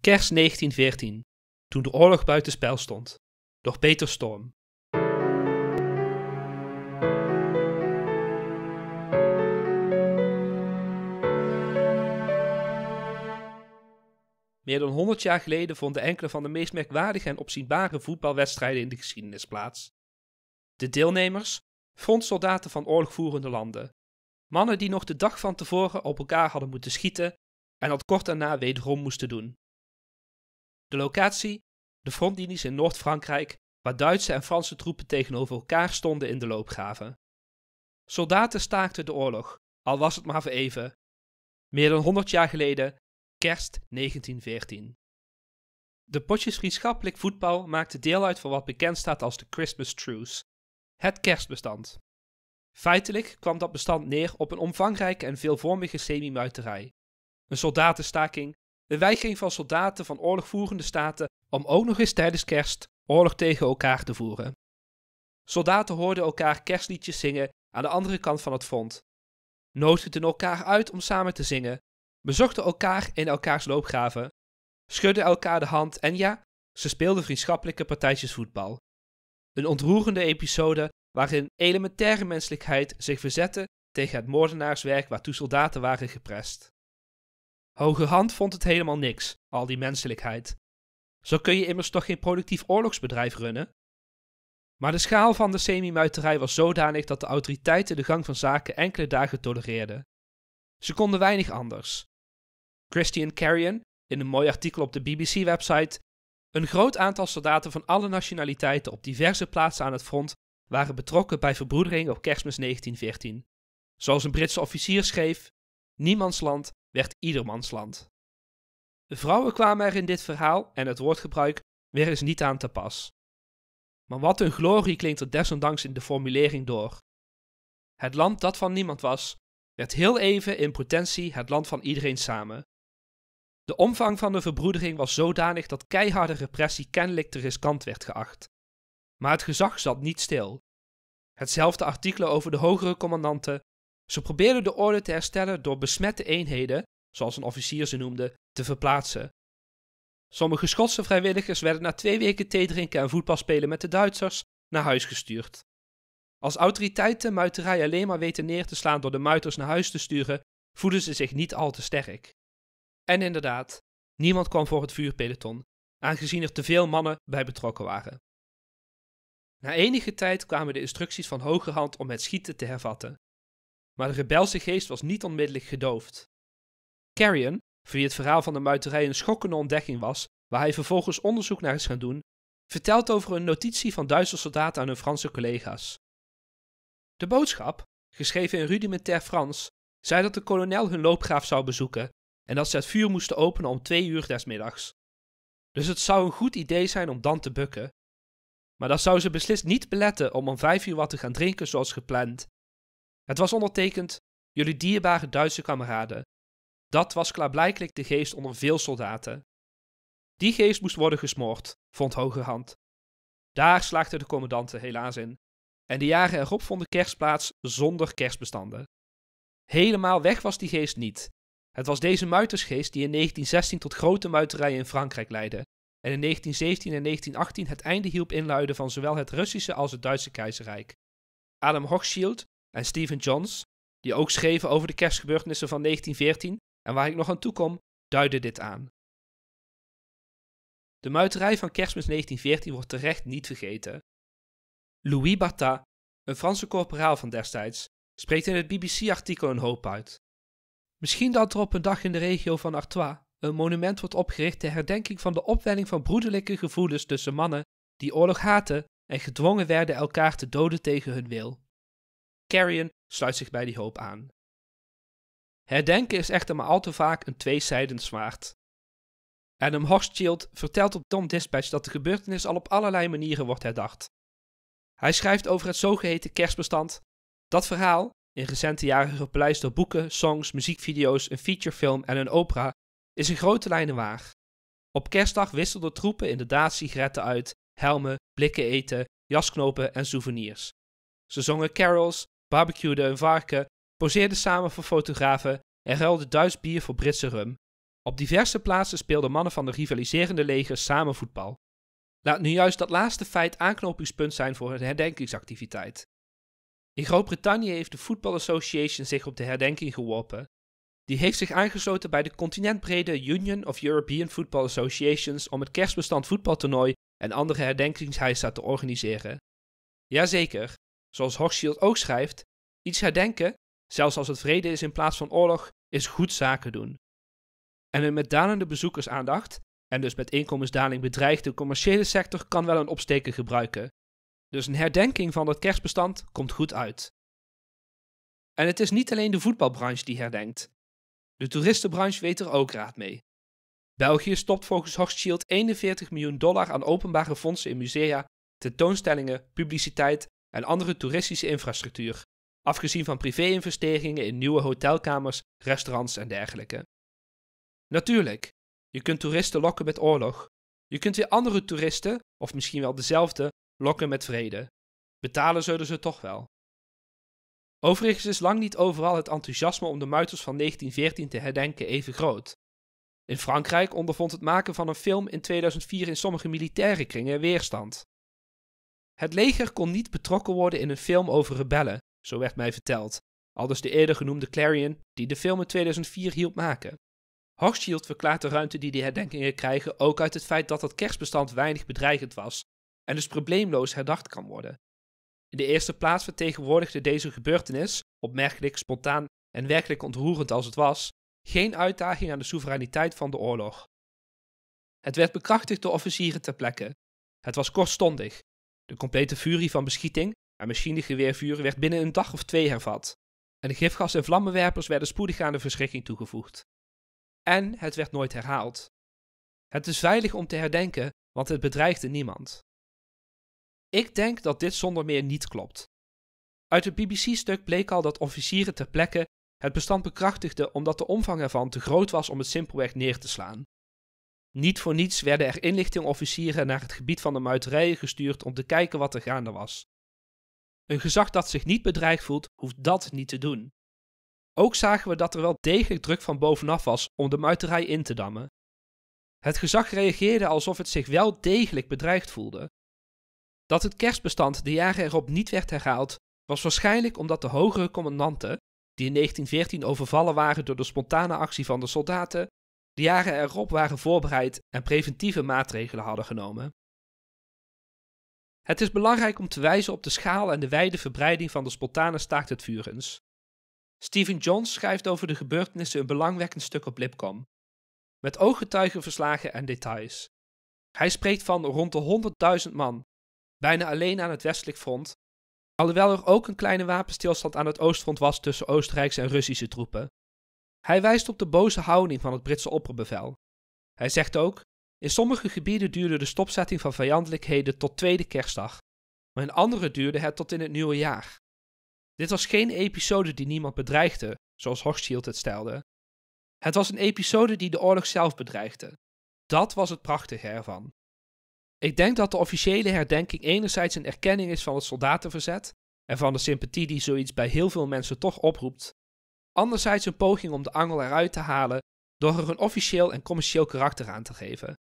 Kerst 1914, toen de oorlog buitenspel stond, door Peter Storm. Meer dan 100 jaar geleden vonden enkele van de meest merkwaardige en opzienbare voetbalwedstrijden in de geschiedenis plaats. De deelnemers, frontsoldaten van oorlogvoerende landen, mannen die nog de dag van tevoren op elkaar hadden moeten schieten en dat kort daarna wederom moesten doen. De locatie? De frontlinies in Noord-Frankrijk, waar Duitse en Franse troepen tegenover elkaar stonden in de loopgraven. Soldaten staakten de oorlog, al was het maar voor even. Meer dan 100 jaar geleden, kerst 1914. De potjes vriendschappelijk voetbal maakte deel uit van wat bekend staat als de Christmas Truce, het kerstbestand. Feitelijk kwam dat bestand neer op een omvangrijke en veelvormige semi-muiterij. Een soldatenstaking de weigering van soldaten van oorlogvoerende staten om ook nog eens tijdens kerst oorlog tegen elkaar te voeren. Soldaten hoorden elkaar kerstliedjes zingen aan de andere kant van het front, nodigden elkaar uit om samen te zingen, bezochten elkaar in elkaars loopgraven, schudden elkaar de hand en ja, ze speelden vriendschappelijke partijtjes voetbal. Een ontroerende episode waarin elementaire menselijkheid zich verzette tegen het moordenaarswerk waartoe soldaten waren geprest hand vond het helemaal niks, al die menselijkheid. Zo kun je immers toch geen productief oorlogsbedrijf runnen? Maar de schaal van de semi-muiterij was zodanig dat de autoriteiten de gang van zaken enkele dagen tolereerden. Ze konden weinig anders. Christian Carrion, in een mooi artikel op de BBC-website, een groot aantal soldaten van alle nationaliteiten op diverse plaatsen aan het front waren betrokken bij verbroedering op kerstmis 1914. Zoals een Britse officier schreef: Niemands land werd iedermans land. De vrouwen kwamen er in dit verhaal en het woordgebruik weer eens niet aan te pas. Maar wat een glorie klinkt er desondanks in de formulering door. Het land dat van niemand was, werd heel even in potentie het land van iedereen samen. De omvang van de verbroedering was zodanig dat keiharde repressie kennelijk te riskant werd geacht. Maar het gezag zat niet stil. Hetzelfde artikelen over de hogere commandanten ze probeerden de orde te herstellen door besmette eenheden, zoals een officier ze noemde, te verplaatsen. Sommige Schotse vrijwilligers werden na twee weken theedrinken en voetbalspelen met de Duitsers naar huis gestuurd. Als autoriteiten muiterij alleen maar weten neer te slaan door de muiters naar huis te sturen, voelden ze zich niet al te sterk. En inderdaad, niemand kwam voor het vuurpeloton, aangezien er te veel mannen bij betrokken waren. Na enige tijd kwamen de instructies van hand om het schieten te hervatten maar de rebelse geest was niet onmiddellijk gedoofd. Carrion, voor wie het verhaal van de muiterij een schokkende ontdekking was, waar hij vervolgens onderzoek naar is gaan doen, vertelt over een notitie van Duitse soldaten aan hun Franse collega's. De boodschap, geschreven in rudimentair Frans, zei dat de kolonel hun loopgraaf zou bezoeken en dat ze het vuur moesten openen om twee uur desmiddags. Dus het zou een goed idee zijn om dan te bukken. Maar dat zou ze beslist niet beletten om om vijf uur wat te gaan drinken zoals gepland het was ondertekend jullie dierbare Duitse kameraden. Dat was klaarblijkelijk de geest onder veel soldaten. Die geest moest worden gesmoord, vond Hogerhand. Daar slaagde de commandanten helaas in. En de jaren erop vonden kerstplaats zonder kerstbestanden. Helemaal weg was die geest niet. Het was deze muitersgeest die in 1916 tot grote muiterijen in Frankrijk leidde. En in 1917 en 1918 het einde hielp inluiden van zowel het Russische als het Duitse keizerrijk. Adam Hochschild, en Stephen Johns, die ook schreven over de kerstgebeurtenissen van 1914 en waar ik nog aan toe kom, duiden dit aan. De muiterij van kerstmis 1914 wordt terecht niet vergeten. Louis Bata, een Franse corporaal van destijds, spreekt in het BBC-artikel een hoop uit. Misschien dat er op een dag in de regio van Artois een monument wordt opgericht ter herdenking van de opwelling van broederlijke gevoelens tussen mannen die oorlog haten en gedwongen werden elkaar te doden tegen hun wil. Carrion sluit zich bij die hoop aan. Herdenken is echter maar al te vaak een tweezijdend zwaard. Adam Horschild vertelt op Tom Dispatch dat de gebeurtenis al op allerlei manieren wordt herdacht. Hij schrijft over het zogeheten kerstbestand. Dat verhaal, in recente jaren gepleist door boeken, songs, muziekvideo's, een featurefilm en een opera, is in grote lijnen waar. Op kerstdag wisselden troepen inderdaad sigaretten uit, helmen, blikken eten, jasknopen en souvenirs. Ze zongen carols, barbecueden een varken, poseerden samen voor fotografen en ruilden Duits bier voor Britse rum. Op diverse plaatsen speelden mannen van de rivaliserende legers samen voetbal. Laat nu juist dat laatste feit aanknopingspunt zijn voor een herdenkingsactiviteit. In Groot-Brittannië heeft de Football Association zich op de herdenking geworpen. Die heeft zich aangesloten bij de continentbrede Union of European Football Associations om het kerstbestand voetbaltoernooi en andere herdenkingsheisa te organiseren. Jazeker, zoals Hochschild ook schrijft, iets herdenken, zelfs als het vrede is in plaats van oorlog, is goed zaken doen. En een met dalende bezoekersaandacht, en dus met inkomensdaling bedreigde commerciële sector, kan wel een opsteken gebruiken. Dus een herdenking van dat kerstbestand komt goed uit. En het is niet alleen de voetbalbranche die herdenkt. De toeristenbranche weet er ook raad mee. België stopt volgens Hochschild 41 miljoen dollar aan openbare fondsen in musea, tentoonstellingen, publiciteit en andere toeristische infrastructuur, afgezien van privé-investeringen in nieuwe hotelkamers, restaurants en dergelijke. Natuurlijk, je kunt toeristen lokken met oorlog. Je kunt weer andere toeristen, of misschien wel dezelfde, lokken met vrede. Betalen zullen ze toch wel. Overigens is lang niet overal het enthousiasme om de muiters van 1914 te herdenken even groot. In Frankrijk ondervond het maken van een film in 2004 in sommige militaire kringen weerstand. Het leger kon niet betrokken worden in een film over rebellen, zo werd mij verteld. Aldus de eerder genoemde Clarion, die de film in 2004 hielp maken. Hochschild verklaart de ruimte die die herdenkingen krijgen ook uit het feit dat het kerstbestand weinig bedreigend was en dus probleemloos herdacht kan worden. In de eerste plaats vertegenwoordigde deze gebeurtenis, opmerkelijk, spontaan en werkelijk ontroerend als het was, geen uitdaging aan de soevereiniteit van de oorlog. Het werd bekrachtigd door officieren ter plekke. Het was kortstondig, de complete furie van beschieting en machinegeweervuur werd binnen een dag of twee hervat. En de gifgas- en vlammenwerpers werden spoedig aan de verschrikking toegevoegd. En het werd nooit herhaald. Het is veilig om te herdenken, want het bedreigde niemand. Ik denk dat dit zonder meer niet klopt. Uit het BBC-stuk bleek al dat officieren ter plekke het bestand bekrachtigden omdat de omvang ervan te groot was om het simpelweg neer te slaan. Niet voor niets werden er inlichtingofficieren naar het gebied van de muiterijen gestuurd om te kijken wat er gaande was. Een gezag dat zich niet bedreigd voelt, hoeft dat niet te doen. Ook zagen we dat er wel degelijk druk van bovenaf was om de muiterij in te dammen. Het gezag reageerde alsof het zich wel degelijk bedreigd voelde. Dat het kerstbestand de jaren erop niet werd herhaald, was waarschijnlijk omdat de hogere commandanten, die in 1914 overvallen waren door de spontane actie van de soldaten, de jaren erop waren voorbereid en preventieve maatregelen hadden genomen. Het is belangrijk om te wijzen op de schaal en de wijde verbreiding van de spontane staakt het vuurens. Stephen Jones schrijft over de gebeurtenissen een belangwekkend stuk op Lipcom, met ooggetuigenverslagen en details. Hij spreekt van rond de 100.000 man, bijna alleen aan het westelijk front, alhoewel er ook een kleine wapenstilstand aan het oostfront was tussen Oostenrijkse en Russische troepen, hij wijst op de boze houding van het Britse opperbevel. Hij zegt ook: In sommige gebieden duurde de stopzetting van vijandelijkheden tot tweede kerstdag, maar in andere duurde het tot in het nieuwe jaar. Dit was geen episode die niemand bedreigde, zoals Hochschild het stelde. Het was een episode die de oorlog zelf bedreigde. Dat was het prachtige ervan. Ik denk dat de officiële herdenking enerzijds een erkenning is van het soldatenverzet en van de sympathie die zoiets bij heel veel mensen toch oproept, anderzijds een poging om de angel eruit te halen door er een officieel en commercieel karakter aan te geven.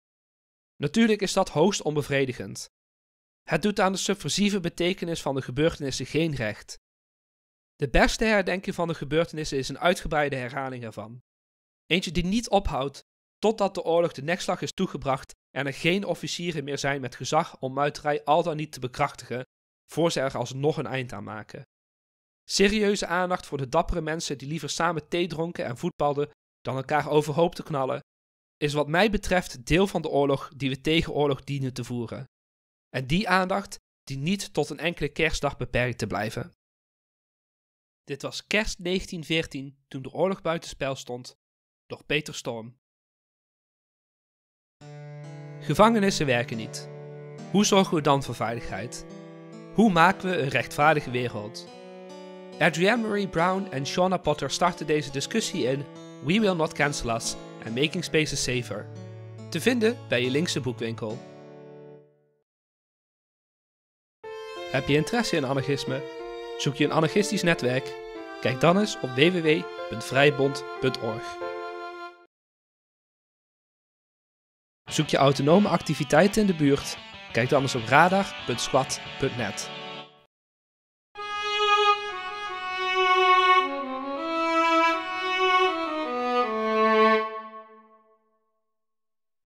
Natuurlijk is dat hoogst onbevredigend. Het doet aan de subversieve betekenis van de gebeurtenissen geen recht. De beste herdenking van de gebeurtenissen is een uitgebreide herhaling ervan. Eentje die niet ophoudt totdat de oorlog de nekslag is toegebracht en er geen officieren meer zijn met gezag om muiterij al dan niet te bekrachtigen, voor ze er alsnog een eind aan maken. Serieuze aandacht voor de dappere mensen die liever samen thee dronken en voetbalden dan elkaar overhoop te knallen, is wat mij betreft deel van de oorlog die we tegen oorlog dienen te voeren. En die aandacht die niet tot een enkele kerstdag beperkt te blijven. Dit was kerst 1914 toen de oorlog buitenspel stond, door Peter Storm. Gevangenissen werken niet. Hoe zorgen we dan voor veiligheid? Hoe maken we een rechtvaardige wereld? Adrienne Marie Brown en Shauna Potter starten deze discussie in We Will Not Cancel Us and Making Spaces Safer. Te vinden bij je linkse boekwinkel. Heb je interesse in anarchisme? Zoek je een anarchistisch netwerk? Kijk dan eens op www.vrijbond.org. Zoek je autonome activiteiten in de buurt? Kijk dan eens op radar.squat.net.